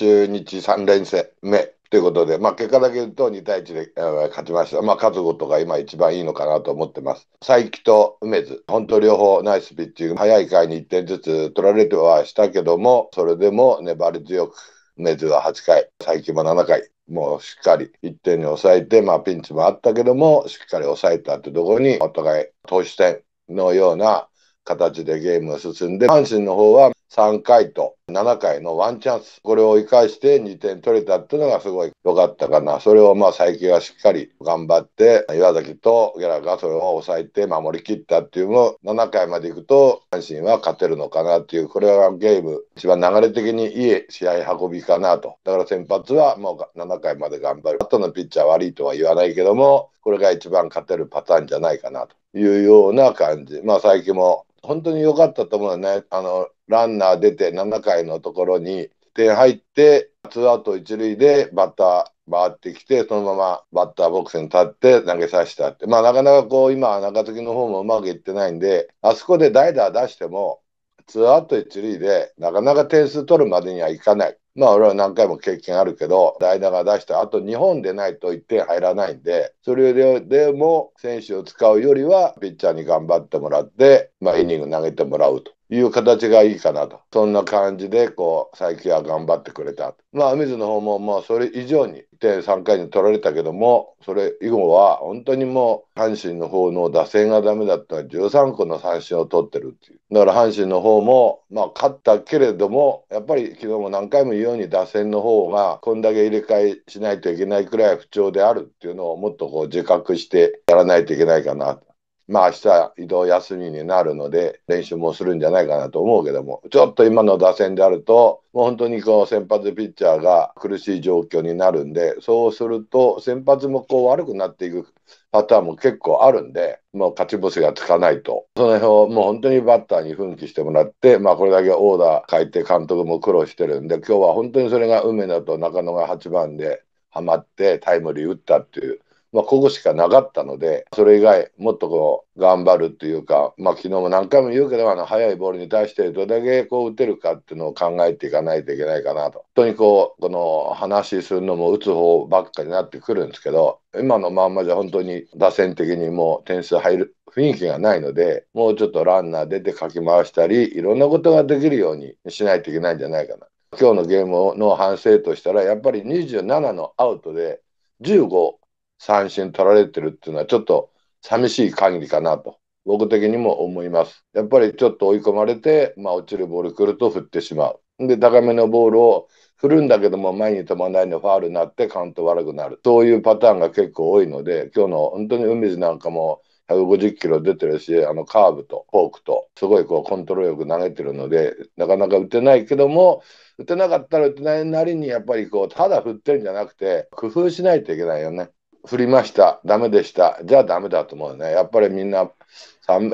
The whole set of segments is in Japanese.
中日3連戦目ということで、まあ、結果だけ言うと2対1で勝ちました。まあ、勝つことが今一番いいのかなと思ってます。佐伯と梅津、本当両方ナイスピッチング、早い回に1点ずつ取られてはしたけども、それでも粘り強く、梅津は8回、佐伯も7回、もうしっかり1点に抑えて、まあ、ピンチもあったけども、しっかり抑えたってところに、お互い投手戦のような形でゲームが進んで、阪神の方は3回と7回のワンチャンス、これを生かして2点取れたっていうのがすごい良かったかな。それをまあ最近はしっかり頑張って、岩崎とギャラがそれを抑えて守りきったっていうのを7回までいくと阪神は勝てるのかなっていう、これはゲーム一番流れ的にいい試合運びかなと。だから先発はもう7回まで頑張る。後のピッチャー悪いとは言わないけども、これが一番勝てるパターンじゃないかなというような感じ。まあ最近も本当に良かったと思うね、あの、ランナー出て7回のところに点入って、ツーアウト一塁でバッター回ってきて、そのままバッターボックスに立って投げさせたって。まあなかなかこう今、中継ぎの方もうまくいってないんで、あそこで代打出しても、ツーアウト一塁でなかなか点数取るまでにはいかない。まあ俺は何回も経験あるけど、代打が出した後日本でないと1点入らないんで、それででも選手を使うよりはピッチャーに頑張ってもらって、まあイニング投げてもらうという形がいいかなと。そんな感じで、こう、最近は頑張ってくれた。まあ、水の方も、まあ、それ以上に点3回に取られたけども、それ以後は、本当にもう、阪神の方の打線がダメだったら13個の三振を取ってるっていう。だから、阪神の方も、まあ、勝ったけれども、やっぱり昨日も何回も言うように打線の方が、こんだけ入れ替えしないといけないくらい不調であるっていうのをもっとこう自覚してやらないといけないかなと。まあ明日移動休みになるので練習もするんじゃないかなと思うけどもちょっと今の打線であるともう本当にこう先発ピッチャーが苦しい状況になるんでそうすると先発もこう悪くなっていくパターンも結構あるんでもう勝ち星がつかないとその辺をもう本当にバッターに奮起してもらって、まあ、これだけオーダー変えて監督も苦労してるんで今日は本当にそれが梅田と中野が8番でハマってタイムリー打ったっていう。まあ、ここしかなかったので、それ以外、もっとこう、頑張るというか、まあ、昨日も何回も言うけど、あの、速いボールに対してどれだけこう、打てるかっていうのを考えていかないといけないかなと。本当にこう、この話するのも打つ方ばっかになってくるんですけど、今のまんまじゃ本当に打線的にもう点数入る雰囲気がないので、もうちょっとランナー出てかき回したり、いろんなことができるようにしないといけないんじゃないかな。今日のゲームの反省としたら、やっぱり27のアウトで15三振取られてるっていうのはちょっと寂しい限りかなと、僕的にも思います。やっぱりちょっと追い込まれて、まあ、落ちるボール来ると振ってしまう。で、高めのボールを振るんだけども前に飛ばないのファールになってカウント悪くなる。そういうパターンが結構多いので、今日の本当に海津なんかも150キロ出てるし、あのカーブとフォークと、すごいこうコントロールよく投げてるので、なかなか打てないけども、打てなかったら打てないなりに、やっぱりこう、ただ振ってるんじゃなくて、工夫しないといけないよね。振りました、ダメでした、じゃあダメだと思うね。やっぱりみんな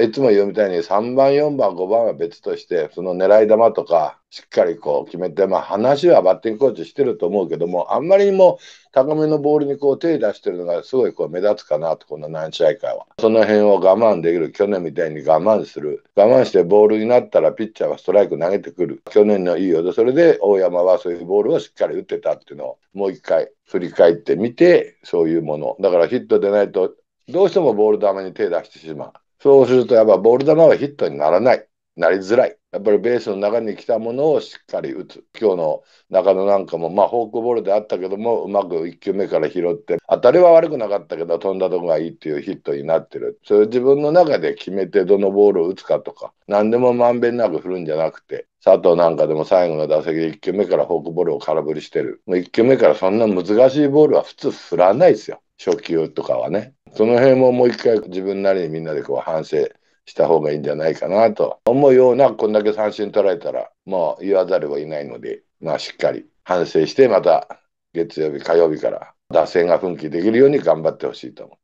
いつも言うみたいに3番、4番、5番は別として、その狙い球とか、しっかりこう決めて、まあ、話はバッティングコーチしてると思うけども、あんまりにも高めのボールにこう手出してるのがすごいこう目立つかなと、この何試合かは。その辺を我慢できる、去年みたいに我慢する、我慢してボールになったらピッチャーはストライク投げてくる、去年のいいよで、それで大山はそういうボールをしっかり打ってたっていうのを、もう一回振り返ってみて、そういうもの。だからヒットでないと、どうしてもボール球に手出してしまう。そうすると、やっぱボール球はヒットにならない、なりづらい。やっぱりベースの中に来たものをしっかり打つ。今日の中野なんかも、まあ、フォークボールであったけども、うまく1球目から拾って、当たりは悪くなかったけど、飛んだとこがいいっていうヒットになってる。それ自分の中で決めて、どのボールを打つかとか、何でもまんべんなく振るんじゃなくて、佐藤なんかでも最後の打席で1球目からフォークボールを空振りしてる。1球目からそんな難しいボールは普通振らないですよ。初球とかはね。その辺ももう一回自分なりにみんなでこう反省した方がいいんじゃないかなと思うようなこんだけ三振取られたらもう言わざるをいないので、まあ、しっかり反省してまた月曜日火曜日から打線が奮起できるように頑張ってほしいと思う。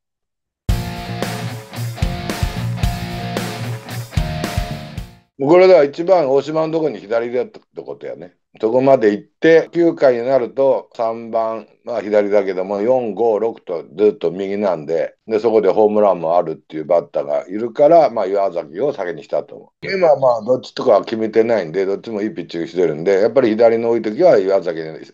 これでは一番大島のところに左だったってことやね。そこまで行って、9回になると3番、まあ左だけども、4、5、6とずっと右なんで、で、そこでホームランもあるっていうバッターがいるから、まあ岩崎を先にしたと思う。今まあどっちとかは決めてないんで、どっちもいいピッチングしてるんで、やっぱり左の多い時は岩崎に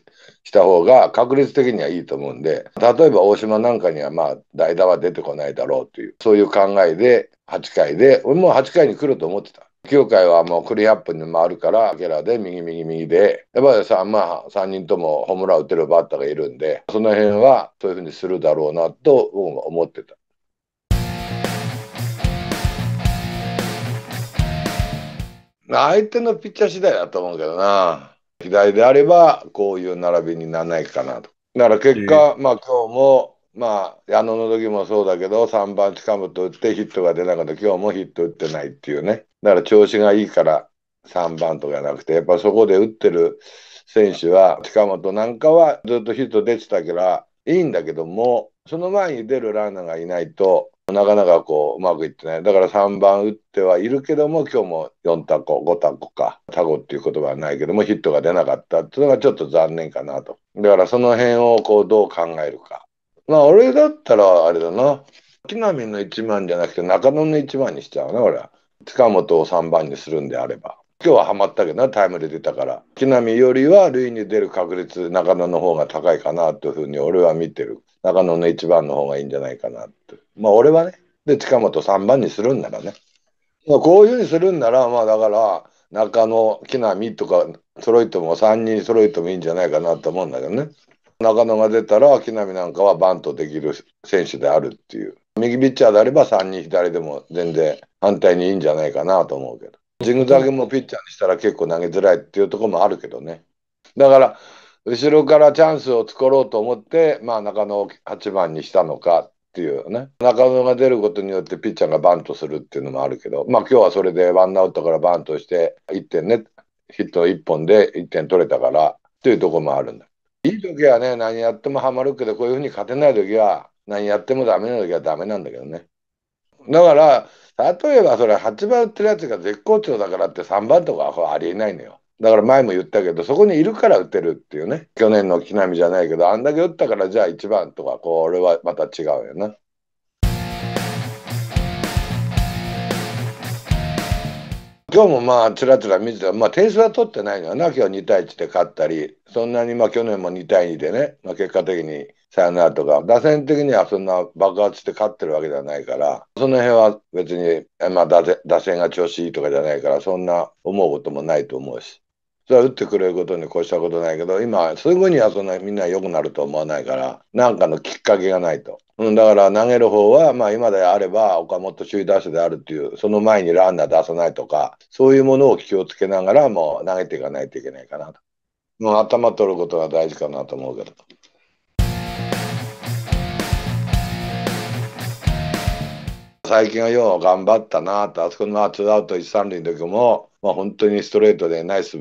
した方が確率的にはいいと思うんで、例えば大島なんかにはまあ代打は出てこないだろうという、そういう考えで8回で、俺も8回に来ると思ってた。9回はもうクリーンアップに回るから、ゲラで右、右、右で、やっぱりまあ、3人ともホームラン打てるバッターがいるんで、その辺はそういうふうにするだろうなと、僕も思ってた。相手のピッチャー次第だと思うけどな。左であれば、こういう並びにならないかなと。だから結果、まあ今日もまあ、矢野の時もそうだけど、3番近本打ってヒットが出なかった、今日もヒット打ってないっていうね、だから調子がいいから3番とかじゃなくて、やっぱそこで打ってる選手は、近本なんかはずっとヒット出てたから、いいんだけども、その前に出るランナーがいないと、なかなかこう、うまくいってない。だから3番打ってはいるけども、今日も4タコ、5タコか、タコっていう言葉はないけども、ヒットが出なかったっていうのがちょっと残念かなと。だからその辺をこう、どう考えるか。まあ、俺だったら、あれだな。木浪の1番じゃなくて、中野の1番にしちゃうな、俺は。近本を3番にするんであれば。今日はハマったけどな、タイムで出たから。木浪よりは、塁に出る確率、中野の方が高いかな、というふうに俺は見てる。中野の1番の方がいいんじゃないかなって。まあ、俺はね。で、近本3番にするんならね。まあ、こういうふうにするんなら、まあ、だから、中野、木浪とか揃えても3人揃えてもいいんじゃないかなと思うんだけどね。中野が出たら、木浪なんかはバントできる選手であるっていう。右ピッチャーであれば3人左でも全然反対にいいんじゃないかなと思うけど。ジグザグもピッチャーにしたら結構投げづらいっていうところもあるけどね。だから、後ろからチャンスを作ろうと思って、まあ、中野を8番にしたのかっていうね、中野が出ることによってピッチャーがバントするっていうのもあるけど、まあ今日はそれでワンアウトからバントして、1点ね、ヒット1本で1点取れたからっていうところもあるんだ。いい時はね、何やってもハマるけど、こういうふうに勝てない時は、何やってもダメな時はダメなんだけどね。だから、例えばそれ8番打ってるやつが絶好調だからって3番とかはありえないのよ。だから前も言ったけど、そこにいるから打てるっていうね。去年の木浪じゃないけど、あんだけ打ったからじゃあ1番とか、これはまた違うよな。今日もまあ、つらつら見てたまあ、点数は取ってないのよな、今日2対1で勝ったり、そんなにまあ、去年も2対2でね、まあ、結果的にサヨナラとか、打線的にはそんな爆発して勝ってるわけじゃないから、その辺は別に、まあ打、打線が調子いいとかじゃないから、そんな思うこともないと思うし、それは打ってくれることに越したことないけど、今、すぐにはそんなみんな良くなると思わないから、なんかのきっかけがないと。うん、だから投げる方は、まあ、今であれば岡本首位打者であるっていう、その前にランナー出さないとか、そういうものを気をつけながら、もう投げていかないといけないかなと。もう頭取ることが大事かなと思うけど。最近はよう頑張ったなと、あそこのツーアウト一三塁の時も、まあ、本当にストレートでナイス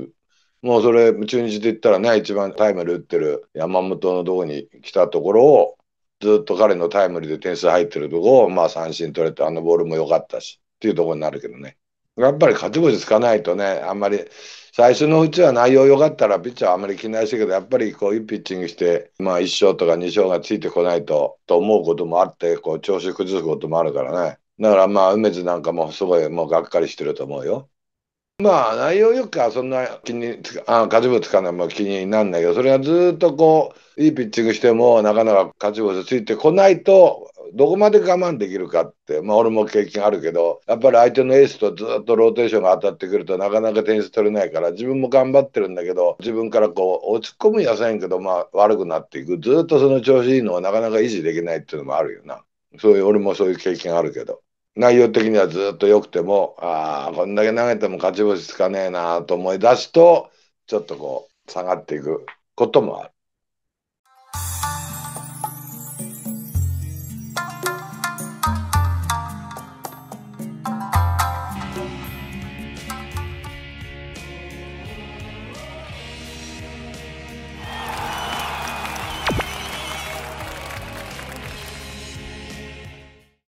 もうそれ、中日で言ったらね、一番タイムル打ってる山本のとこに来たところを、ずっと彼のタイムリーで点数入ってるとこを、まあ、三振取れて、あのボールも良かったしっていうところになるけどね。やっぱり勝ち星つかないとね、あんまり最初のうちは内容良かったらピッチャーはあまり気になりしたけど、やっぱりこういうピッチングして、まあ1勝とか2勝がついてこないとと思うこともあって、こう調子崩すこともあるからね。だからまあ梅津なんかもすごいもうがっかりしてると思うよ。まあ、内容よくはそんな気につか、あ勝ち星つかないも気になんないけど、それはずっとこう、いいピッチングしても、なかなか勝ち星ついてこないと、どこまで我慢できるかって、まあ、俺も経験あるけど、やっぱり相手のエースとずっとローテーションが当たってくると、なかなか点数取れないから、自分も頑張ってるんだけど、自分からこう、落ち込むやせんけど、まあ、悪くなっていく、ずっとその調子いいのはなかなか維持できないっていうのもあるよな。そういう、俺もそういう経験あるけど。内容的にはずっと良くても、ああ、こんだけ投げても勝ち星つかねえなと思い出すと、ちょっとこう、下がっていくこともある。